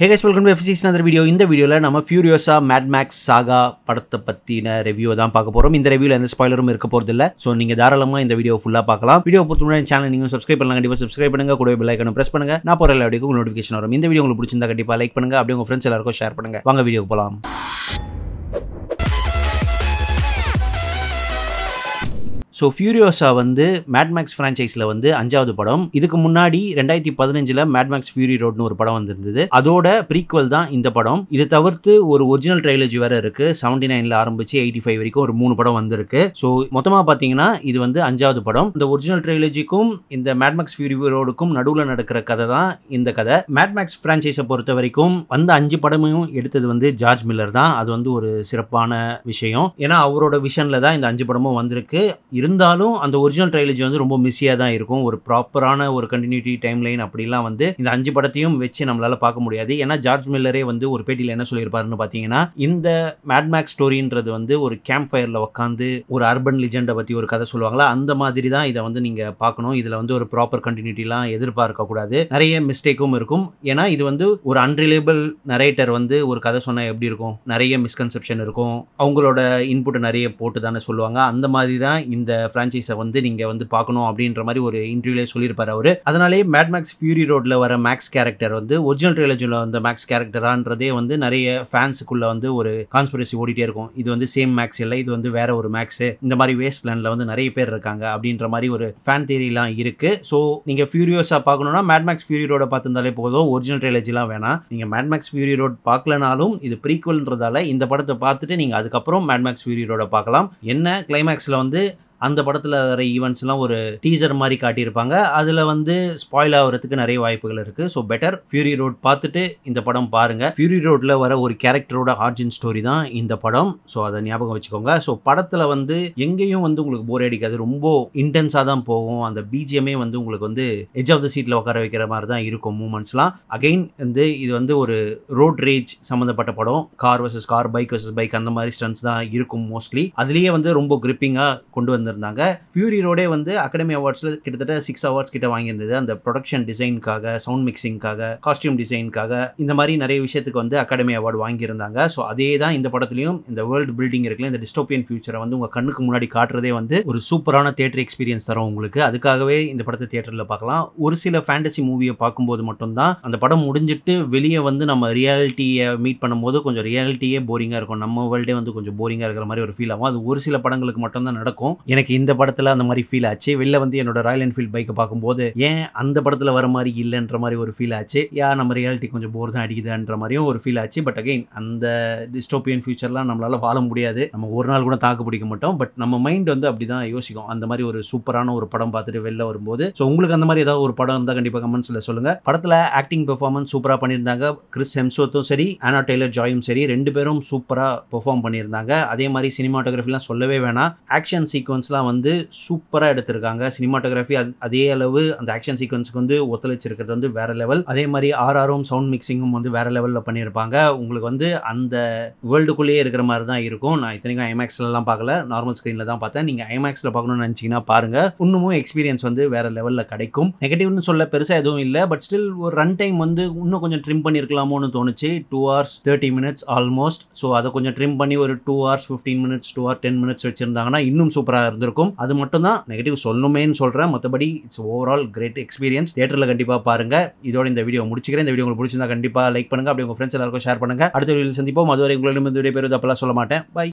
hey guys welcome to எஃப்சிஸ் அந்த video இந்த வீடியோவில் நம்ம ஃபியூரியோஸா மேட்மேக்ஸ் சாகா படத்தை பற்றின ரிவ்யூ தான் பார்க்க போகிறோம் இந்த ரிவ்யூவில் எந்த ஸ்பாய்லரும் இருக்க போகிறது ஸோ நீங்கள் தாராளமாக இந்த வீடியோ ஃபுல்லாக பார்க்கலாம் வீடியோ பொறுத்த முன்னாடி சேனல் நீங்கள் சப்ஸ்கிரைப் பண்ணலாம் கண்டிப்பாக சப்ஸ்கிரைப் பண்ணுங்க கூட பெல் ஐக்கனை ப்ரெஸ் பண்ணுங்கள் நான் போகிற எல்லா வீடியோக்கும் நோட்டிஃபிகேஷன் வரும் இந்த வீடியோ உங்களுக்கு பிடிச்சிருந்தா கண்டிப்பாக லைக் பண்ணுங்க அப்படியே உங்கள் ஃப்ரெண்ட்ஸ் எல்லாருக்கும் ஷேர் பண்ணுங்க வாங்க வீடியோக்கு போகலாம் ஸோ ஃபியூரியோஸா வந்து மேட்மேக்ஸ் ஃப்ரான்ச்சைஸில் வந்து அஞ்சாவது படம் இதுக்கு முன்னாடி ரெண்டாயிரத்தி பதினஞ்சில் மேட்மேக்ஸ் ஃபியூரி ரோட்னு ஒரு படம் வந்திருந்தது அதோட ப்ரீக்வல் தான் இந்த படம் இது தவிர்த்து ஒரு ஒரிஜினல் ட்ரைலஜி வேற இருக்கு செவன்டி நைனில் ஆரம்பிச்சு எயிட்டி ஃபைவ் வரைக்கும் ஒரு மூணு படம் வந்திருக்கு ஸோ மொத்தமாக பார்த்தீங்கன்னா இது வந்து அஞ்சாவது படம் இந்த ஒரிஜினல் ட்ரைலஜிக்கும் இந்த மேட்மேக்ஸ் ஃபியூரி ரோடுக்கும் நடுவில் நடக்கிற கதை தான் இந்த கதை மேட்மேக்ஸ் ஃப்ரான்ச்சைஸை பொறுத்த வரைக்கும் வந்த அஞ்சு படமும் எடுத்தது வந்து ஜார்ஜ் மில்லர் தான் அது வந்து ஒரு சிறப்பான விஷயம் ஏன்னா அவரோட விஷனில் தான் இந்த அஞ்சு படமும் வந்திருக்கு இரு இருந்தாலும் அந்த ஒரிஜினல் ட்ரைலஜி வந்து ரொம்ப மிஸியாக தான் இருக்கும் ஒரு ப்ராப்பரான ஒரு கண்டினியூட்டி டைம் லைன் அப்படிலாம் வந்து இந்த அஞ்சு படத்தையும் வச்சு நம்மளால் பார்க்க முடியாது ஏன்னா ஜார்ஜ் மில்லரே வந்து ஒரு பேட்டியில் என்ன சொல்லியிருப்பாருன்னு பார்த்தீங்கன்னா இந்த மேட்மேக் ஸ்டோரின்றது வந்து ஒரு கேம்ப் ஃபயரில் உட்காந்து ஒரு அர்பன் லிஜெண்டை பற்றி ஒரு கதை சொல்லுவாங்களா அந்த மாதிரி தான் இதை வந்து நீங்கள் பார்க்கணும் இதில் வந்து ஒரு ப்ராப்பர் கண்டினியூட்டிலாம் எதிர்பார்க்கக்கூடாது நிறைய மிஸ்டேக்கும் இருக்கும் ஏன்னா இது வந்து ஒரு அன்ரிலேபிள் நரேட்டர் வந்து ஒரு கதை சொன்னால் எப்படி இருக்கும் நிறைய மிஸ்கன்செப்ஷன் இருக்கும் அவங்களோட இன்புட்டை நிறைய போட்டு தானே சொல்லுவாங்க அந்த மாதிரி தான் இந்த ஃப்ரான்ச்சைஸை வந்து நீங்கள் வந்து பார்க்கணும் அப்படின்ற மாதிரி ஒரு இன்டர்வியூலேயே சொல்லியிருப்பார் அவர் அதனாலே மேட் மேக்ஸ் ஃபியூரி ரோட்டில் வர மேக்ஸ் கேரக்டர் வந்து ஒரிஜினல் ட்ரிலஜியில் வந்த மேக்ஸ் கேரக்டரான்றதே வந்து நிறைய ஃபேன்ஸுக்குள்ளே வந்து ஒரு கான்ஸ்பிரசி ஓடிட்டே இருக்கும் இது வந்து சேம் மேக்ஸ் இல்லை இது வந்து வேற ஒரு மேக்ஸு இந்த மாதிரி வேஸ்ட் வேஸ்ட்லேண்டில் வந்து நிறைய பேர் இருக்காங்க அப்படின்ற மாதிரி ஒரு ஃபேன் தேரிலாம் இருக்குது ஸோ நீங்கள் ஃபியூரியோஸாக பார்க்கணுன்னா மேட்மேக்ஸ் ஃபியூரி ரோட பார்த்துருந்தாலே போதும் ஒரிஜினல் ட்ரைலஜிலாம் வேணாம் நீங்கள் மேட்மேக்ஸ் ஃபியூரி ரோட் பார்க்கலனாலும் இது ப்ரீக்குவல்ன்றதால இந்த படத்தை பார்த்துட்டு நீங்கள் அதுக்கப்புறம் மேட்மேக்ஸ் ஃபியூரி ரோட பார்க்கலாம் என்ன கிளைமேக்ஸில் வந்து அந்த படத்தில் வர ஈவெண்ட்ஸ்லாம் ஒரு டீசர் மாதிரி காட்டியிருப்பாங்க அதில் வந்து ஸ்பாயில் ஆகிறதுக்கு நிறைய வாய்ப்புகள் இருக்குது ஸோ பெட்டர் ஃபியூரி ரோட் பார்த்துட்டு இந்த படம் பாருங்கள் ஃபியூரி ரோட்டில் வர ஒரு கேரக்டரோட ஆர்ஜின் ஸ்டோரி தான் இந்த படம் ஸோ அதை ஞாபகம் வச்சுக்கோங்க ஸோ படத்தில் வந்து எங்கேயும் வந்து உங்களுக்கு போர் அடிக்காது ரொம்ப இன்டென்ஸாக தான் போகும் அந்த பிஜிஎம்மே வந்து உங்களுக்கு வந்து எஜ் ஆஃப் த சீட்டில் உட்கார வைக்கிற மாதிரி தான் இருக்கும் மூமெண்ட்ஸ்லாம் அகெயின் வந்து இது வந்து ஒரு ரோட் ரேஜ் சம்மந்தப்பட்ட படம் car versus car bike versus bike அந்த மாதிரி ஸ்டன்ஸ் தான் இருக்கும் மோஸ்ட்லி அதுலேயே வந்து ரொம்ப கிரிப்பிங்காக கொண்டு வந்த வந்திருந்தாங்க ஃபியூரி ரோடே வந்து அகாடமி அவார்ட்ஸில் கிட்டத்தட்ட சிக்ஸ் அவார்ட்ஸ் கிட்ட வாங்கியிருந்தது அந்த ப்ரொடக்ஷன் டிசைனுக்காக சவுண்ட் மிக்சிங்காக காஸ்டியூம் டிசைனுக்காக இந்த மாதிரி நிறைய விஷயத்துக்கு வந்து அகாடமி அவார்டு வாங்கியிருந்தாங்க ஸோ அதே தான் இந்த படத்துலையும் இந்த வேர்ல்டு பில்டிங் இருக்குல்ல இந்த டிஸ்டோபியன் ஃபியூச்சரை வந்து உங்கள் கண்ணுக்கு முன்னாடி காட்டுறதே வந்து ஒரு சூப்பரான தேட்டர் எக்ஸ்பீரியன்ஸ் தரும் உங்களுக்கு அதுக்காகவே இந்த படத்தை தேட்டரில் பார்க்கலாம் ஒரு சில ஃபேண்டசி மூவியை பார்க்கும்போது மட்டும்தான் அந்த படம் முடிஞ்சிட்டு வெளியே வந்து நம்ம ரியாலிட்டியை மீட் பண்ணும்போது கொஞ்சம் ரியாலிட்டியே போரிங்காக இருக்கும் நம்ம வேர்ல்டே வந்து கொஞ்சம் போரிங்காக இருக்கிற மாதிரி ஒரு ஃபீல் ஆகும் அது ஒரு சில படங்களுக்கு மட்டும்தான் நடக்கும் எனக்கு இந்த படத்தில் அந்த மாதிரி ஃபீல் ஆச்சு வெளில வந்து என்னோட ராயல் என்ஃபீல்ட் பைக்கை பார்க்கும்போது ஏன் அந்த படத்தில் வர மாதிரி இல்லைன்ற மாதிரி ஒரு ஃபீல் ஆச்சு யா நம்ம ரியாலிட்டி கொஞ்சம் போர் தான் அடிக்குதுன்ற மாதிரியும் ஒரு ஃபீல் ஆச்சு பட் அகெயின் அந்த டிஸ்டோபியன் ஃபியூச்சர்லாம் நம்மளால் வாழ முடியாது நம்ம ஒரு நாள் கூட தாக்கு பிடிக்க மாட்டோம் பட் நம்ம மைண்ட் வந்து அப்படி தான் யோசிக்கும் அந்த மாதிரி ஒரு சூப்பரான ஒரு படம் பார்த்துட்டு வெளில வரும்போது ஸோ உங்களுக்கு அந்த மாதிரி ஏதாவது ஒரு படம் இருந்தால் கண்டிப்பாக கமெண்ட்ஸில் சொல்லுங்கள் படத்தில் ஆக்டிங் பெர்ஃபார்மன்ஸ் சூப்பராக பண்ணியிருந்தாங்க கிறிஸ் ஹெம்சோத்தும் சரி ஆனா டெய்லர் ஜாயும் சரி ரெண்டு பேரும் சூப்பராக பெர்ஃபார்ம் பண்ணியிருந்தாங்க அதே மாதிரி சினிமாட்டோகிராஃபிலாம் சொல்லவே வேணாம் ஆக்ஷன் சீக்வன்ஸ் சீக்வன்ஸ்லாம் வந்து சூப்பராக எடுத்திருக்காங்க சினிமாட்டோகிராஃபி அதே அளவு அந்த ஆக்ஷன் சீக்வன்ஸுக்கு வந்து ஒத்துழைச்சிருக்கிறது வந்து வேற லெவல் அதே மாதிரி ஆர்ஆரும் சவுண்ட் மிக்சிங்கும் வந்து வேற லெவலில் பண்ணியிருப்பாங்க உங்களுக்கு வந்து அந்த வேர்ல்டுக்குள்ளேயே இருக்கிற மாதிரி தான் இருக்கும் நான் இத்தனைக்கும் ஐமேக்ஸ்லாம் பார்க்கல நார்மல் ஸ்க்ரீனில் தான் பார்த்தேன் நீங்கள் ஐமேக்ஸில் பார்க்கணும்னு நினச்சிங்கன்னா பாருங்கள் இன்னமும் எக்ஸ்பீரியன்ஸ் வந்து வேறு லெவலில் கிடைக்கும் நெகட்டிவ்னு சொல்ல பெருசாக எதுவும் இல்லை பட் ஸ்டில் ஒரு ரன் டைம் வந்து இன்னும் கொஞ்சம் ட்ரிம் பண்ணியிருக்கலாமோன்னு தோணுச்சு two hours thirty minutes almost so அதை கொஞ்சம் ட்ரிம் பண்ணி ஒரு two hours fifteen minutes two hour ten minutes வச்சுருந்தாங்கன்னா இன்னும் சூப்பராக இருந்திருக்கும் அது மட்டும் தான் நெகட்டிவ் சொல்லணுமேனு சொல்கிறேன் மற்றபடி இட்ஸ் ஓவரால் கிரேட் எக்ஸ்பீரியன்ஸ் தேட்டரில் கண்டிப்பாக பாருங்கள் இதோட இந்த வீடியோ முடிச்சுக்கிறேன் இந்த வீடியோ உங்களுக்கு பிடிச்சிருந்தா கண்டிப்பாக லைக் பண்ணுங்கள் அப்படி உங்கள் ஃப்ரெண்ட்ஸ் எல்லாருக்கும் ஷேர் பண்ணுங்கள் அடுத்த வீடியோ சந்திப்போம் அதுவரை உங்களிடம் இந்த வீடியோ பேர் சொல்ல மாட்டேன் பை